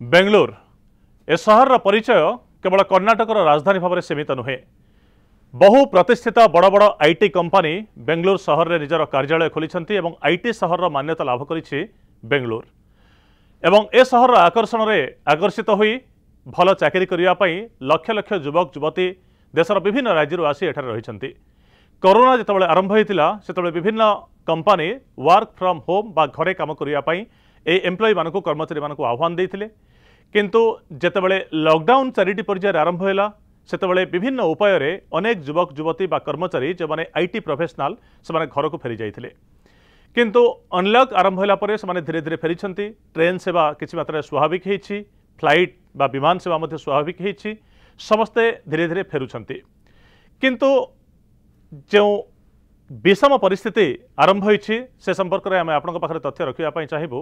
ବେଙ୍ଗଲୋର ଏ ସହରର ପରିଚୟ କେବଳ କର୍ଣ୍ଣାଟକର ରାଜଧାନୀ ଭାବରେ ସୀମିତ ନୁହେଁ ବହୁ ପ୍ରତିଷ୍ଠିତ ବଡ଼ ବଡ଼ ଆଇଟି କମ୍ପାନୀ ବେଙ୍ଗଲୋର ସହରରେ ନିଜର କାର୍ଯ୍ୟାଳୟ ଖୋଲିଛନ୍ତି ଏବଂ ଆଇଟି ସହରର ମାନ୍ୟତା ଲାଭ କରିଛି ବେଙ୍ଗଲୋର ଏବଂ ଏ ସହରର ଆକର୍ଷଣରେ ଆକର୍ଷିତ ହୋଇ ଭଲ ଚାକିରି କରିବା ପାଇଁ ଲକ୍ଷ ଲକ୍ଷ ଯୁବକ ଯୁବତୀ ଦେଶର ବିଭିନ୍ନ ରାଜ୍ୟରୁ ଆସି ଏଠାରେ ରହିଛନ୍ତି କରୋନା ଯେତେବେଳେ ଆରମ୍ଭ ହୋଇଥିଲା ସେତେବେଳେ ବିଭିନ୍ନ କମ୍ପାନୀ ୱାର୍କ ଫ୍ରମ୍ ହୋମ୍ ବା ଘରେ କାମ କରିବା ପାଇଁ ଏହି ଏମ୍ପ୍ଲୟିମାନଙ୍କୁ କର୍ମଚାରୀମାନଙ୍କୁ ଆହ୍ୱାନ ଦେଇଥିଲେ କିନ୍ତୁ ଯେତେବେଳେ ଲକଡାଉନ୍ ଚାରିଟି ପର୍ଯ୍ୟାୟରେ ଆରମ୍ଭ ହେଲା ସେତେବେଳେ ବିଭିନ୍ନ ଉପାୟରେ ଅନେକ ଯୁବକ ଯୁବତୀ ବା କର୍ମଚାରୀ ଯେଉଁମାନେ ଆଇଟି ପ୍ରଫେସନାଲ୍ ସେମାନେ ଘରକୁ ଫେରିଯାଇଥିଲେ କିନ୍ତୁ ଅନଲକ୍ ଆରମ୍ଭ ହେଲା ପରେ ସେମାନେ ଧୀରେ ଧୀରେ ଫେରିଛନ୍ତି ଟ୍ରେନ୍ ସେବା କିଛି ମାତ୍ରାରେ ସ୍ୱାଭାବିକ ହେଇଛି ଫ୍ଲାଇଟ୍ ବା ବିମାନ ସେବା ମଧ୍ୟ ସ୍ୱାଭାବିକ ହେଇଛି ସମସ୍ତେ ଧୀରେ ଧୀରେ ଫେରୁଛନ୍ତି କିନ୍ତୁ ଯେଉଁ ବିଷମ ପରିସ୍ଥିତି ଆରମ୍ଭ ହୋଇଛି ସେ ସମ୍ପର୍କରେ ଆମେ ଆପଣଙ୍କ ପାଖରେ ତଥ୍ୟ ରଖିବା ପାଇଁ ଚାହିଁବୁ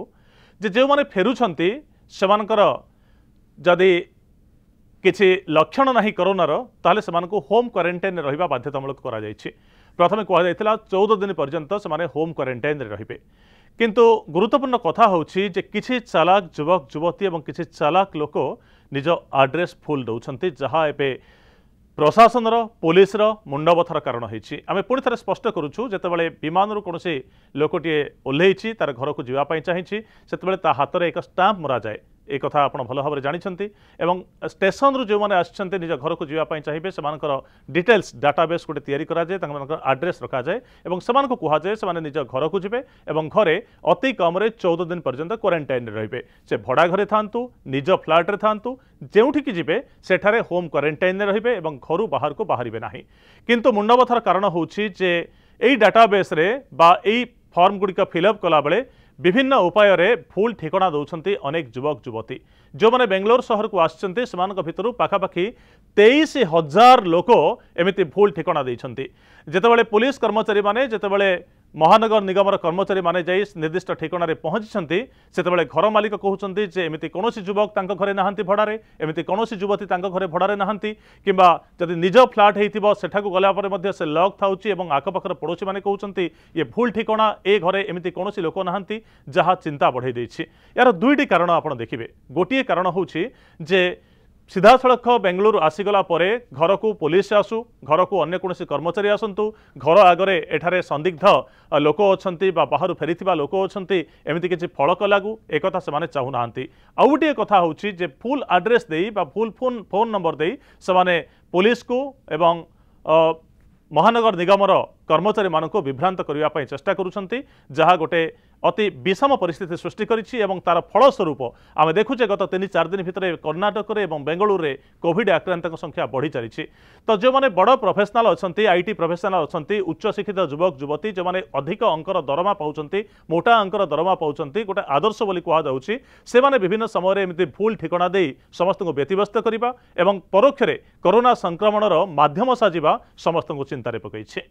ଯେ ଯେଉଁମାନେ ଫେରୁଛନ୍ତି ସେମାନଙ୍କର ଯଦି କିଛି ଲକ୍ଷଣ ନାହିଁ କରୋନାର ତାହେଲେ ସେମାନଙ୍କୁ ହୋମ୍ କ୍ୱାରେଣ୍ଟାଇନ୍ରେ ରହିବା ବାଧ୍ୟତାମୂଳକ କରାଯାଇଛି ପ୍ରଥମେ କୁହାଯାଇଥିଲା ଚଉଦ ଦିନ ପର୍ଯ୍ୟନ୍ତ ସେମାନେ ହୋମ୍ କ୍ୱାରେଣ୍ଟାଇନ୍ରେ ରହିବେ କିନ୍ତୁ ଗୁରୁତ୍ୱପୂର୍ଣ୍ଣ କଥା ହେଉଛି ଯେ କିଛି ଚାଲାକ ଯୁବକ ଯୁବତୀ ଏବଂ କିଛି ଚାଲାକ ଲୋକ ନିଜ ଆଡ୍ରେସ୍ ଫୁଲ୍ ଦେଉଛନ୍ତି ଯାହା ଏବେ ପ୍ରଶାସନର ପୋଲିସର ମୁଣ୍ଡବଥର କାରଣ ହେଇଛି ଆମେ ପୁଣି ଥରେ ସ୍ପଷ୍ଟ କରୁଛୁ ଯେତେବେଳେ ବିମାନରୁ କୌଣସି ଲୋକଟିଏ ଓହ୍ଲେଇଛି ତାର ଘରକୁ ଯିବା ପାଇଁ ଚାହିଁଛି ସେତେବେଳେ ତା ହାତରେ ଏକ ଷ୍ଟାମ୍ପ ମରାଯାଏ ଏ କଥା ଆପଣ ଭଲ ଭାବରେ ଜାଣିଛନ୍ତି ଏବଂ ଷ୍ଟେସନରୁ ଯେଉଁମାନେ ଆସିଛନ୍ତି ନିଜ ଘରକୁ ଯିବା ପାଇଁ ଚାହିଁବେ ସେମାନଙ୍କର ଡିଟେଲ୍ସ ଡାଟାବେସ୍ ଗୋଟେ ତିଆରି କରାଯାଏ ତାଙ୍କମାନଙ୍କର ଆଡ୍ରେସ୍ ରଖାଯାଏ ଏବଂ ସେମାନଙ୍କୁ କୁହାଯାଏ ସେମାନେ ନିଜ ଘରକୁ ଯିବେ ଏବଂ ଘରେ ଅତି କମ୍ରେ ଚଉଦ ଦିନ ପର୍ଯ୍ୟନ୍ତ କ୍ୱାରେଣ୍ଟାଇନ୍ରେ ରହିବେ ସେ ଭଡ଼ା ଘରେ ଥାଆନ୍ତୁ ନିଜ ଫ୍ଲାଟ୍ରେ ଥାଆନ୍ତୁ ଯେଉଁଠିକି ଯିବେ ସେଠାରେ ହୋମ୍ କ୍ୱାରେଣ୍ଟାଇନ୍ରେ ରହିବେ ଏବଂ ଘରୁ ବାହାରକୁ ବାହାରିବେ ନାହିଁ କିନ୍ତୁ ମୁଣ୍ଡବଥାର କାରଣ ହେଉଛି ଯେ ଏଇ ଡାଟାବେସ୍ରେ ବା ଏଇ ଫର୍ମଗୁଡ଼ିକ ଫିଲ୍ଅପ୍ କଲାବେଳେ ବିଭିନ୍ନ ଉପାୟରେ ଭୁଲ ଠିକଣା ଦେଉଛନ୍ତି ଅନେକ ଯୁବକ ଯୁବତୀ ଯେଉଁମାନେ ବେଙ୍ଗାଲୋର ସହରକୁ ଆସିଛନ୍ତି ସେମାନଙ୍କ ଭିତରୁ ପାଖାପାଖି ତେଇଶ ହଜାର ଲୋକ ଏମିତି ଭୁଲ ଠିକଣା ଦେଇଛନ୍ତି ଯେତେବେଳେ ପୋଲିସ କର୍ମଚାରୀମାନେ ଯେତେବେଳେ ମହାନଗର ନିଗମର କର୍ମଚାରୀମାନେ ଯାଇ ନିର୍ଦ୍ଦିଷ୍ଟ ଠିକଣାରେ ପହଞ୍ଚିଛନ୍ତି ସେତେବେଳେ ଘର ମାଲିକ କହୁଛନ୍ତି ଯେ ଏମିତି କୌଣସି ଯୁବକ ତାଙ୍କ ଘରେ ନାହାନ୍ତି ଭଡ଼ାରେ ଏମିତି କୌଣସି ଯୁବତୀ ତାଙ୍କ ଘରେ ଭଡ଼ାରେ ନାହାନ୍ତି କିମ୍ବା ଯଦି ନିଜ ଫ୍ଲାଟ୍ ହୋଇଥିବ ସେଠାକୁ ଗଲା ପରେ ମଧ୍ୟ ସେ ଲକ୍ ଥାଉଛି ଏବଂ ଆଖପାଖର ପଡ଼ୋଶୀମାନେ କହୁଛନ୍ତି ଇଏ ଭୁଲ ଠିକଣା ଏ ଘରେ ଏମିତି କୌଣସି ଲୋକ ନାହାନ୍ତି ଯାହା ଚିନ୍ତା ବଢ଼ାଇ ଦେଇଛି ଏହାର ଦୁଇଟି କାରଣ ଆପଣ ଦେଖିବେ ଗୋଟିଏ କାରଣ ହେଉଛି ଯେ ସିଧାସଳଖ ବେଙ୍ଗଲୁରୁ ଆସିଗଲା ପରେ ଘରକୁ ପୋଲିସ ଆସୁ ଘରକୁ ଅନ୍ୟ କୌଣସି କର୍ମଚାରୀ ଆସନ୍ତୁ ଘର ଆଗରେ ଏଠାରେ ସନ୍ଦିଗ୍ଧ ଲୋକ ଅଛନ୍ତି ବା ବାହାରୁ ଫେରିଥିବା ଲୋକ ଅଛନ୍ତି ଏମିତି କିଛି ଫଳକ ଲାଗୁ ଏକଥା ସେମାନେ ଚାହୁଁନାହାନ୍ତି ଆଉ ଗୋଟିଏ କଥା ହେଉଛି ଯେ ଫୁଲ୍ ଆଡ୍ରେସ୍ ଦେଇ ବା ଫୁଲ୍ ଫୋନ୍ ଫୋନ୍ ନମ୍ବର ଦେଇ ସେମାନେ ପୋଲିସକୁ ଏବଂ ମହାନଗର ନିଗମର କର୍ମଚାରୀମାନଙ୍କୁ ବିଭ୍ରାନ୍ତ କରିବା ପାଇଁ ଚେଷ୍ଟା କରୁଛନ୍ତି ଯାହା ଗୋଟିଏ ଅତି ବିଷମ ପରିସ୍ଥିତି ସୃଷ୍ଟି କରିଛି ଏବଂ ତାର ଫଳସ୍ୱରୂପ ଆମେ ଦେଖୁଛେ ଗତ ତିନି ଚାରି ଦିନ ଭିତରେ କର୍ଣ୍ଣାଟକରେ ଏବଂ ବେଙ୍ଗାଳୁରୁରେ କୋଭିଡ୍ ଆକ୍ରାନ୍ତଙ୍କ ସଂଖ୍ୟା ବଢ଼ିଚାଲିଛି ତ ଯେଉଁମାନେ ବଡ଼ ପ୍ରଫେସନାଲ୍ ଅଛନ୍ତି ଆଇ ଟି ପ୍ରଫେସନାଲ୍ ଅଛନ୍ତି ଉଚ୍ଚଶିକ୍ଷିତ ଯୁବକ ଯୁବତୀ ଯେଉଁମାନେ ଅଧିକ ଅଙ୍କର ଦରମା ପାଉଛନ୍ତି ମୋଟା ଅଙ୍କର ଦରମା ପାଉଛନ୍ତି ଗୋଟେ ଆଦର୍ଶ ବୋଲି କୁହାଯାଉଛି ସେମାନେ ବିଭିନ୍ନ ସମୟରେ ଏମିତି ଭୁଲ୍ ଠିକଣା ଦେଇ ସମସ୍ତଙ୍କୁ ବ୍ୟତିବ୍ୟସ୍ତ କରିବା ଏବଂ ପରୋକ୍ଷରେ କରୋନା ସଂକ୍ରମଣର ମାଧ୍ୟମ ସାଜିବା ସମସ୍ତଙ୍କୁ ଚିନ୍ତାରେ ପକାଇଛି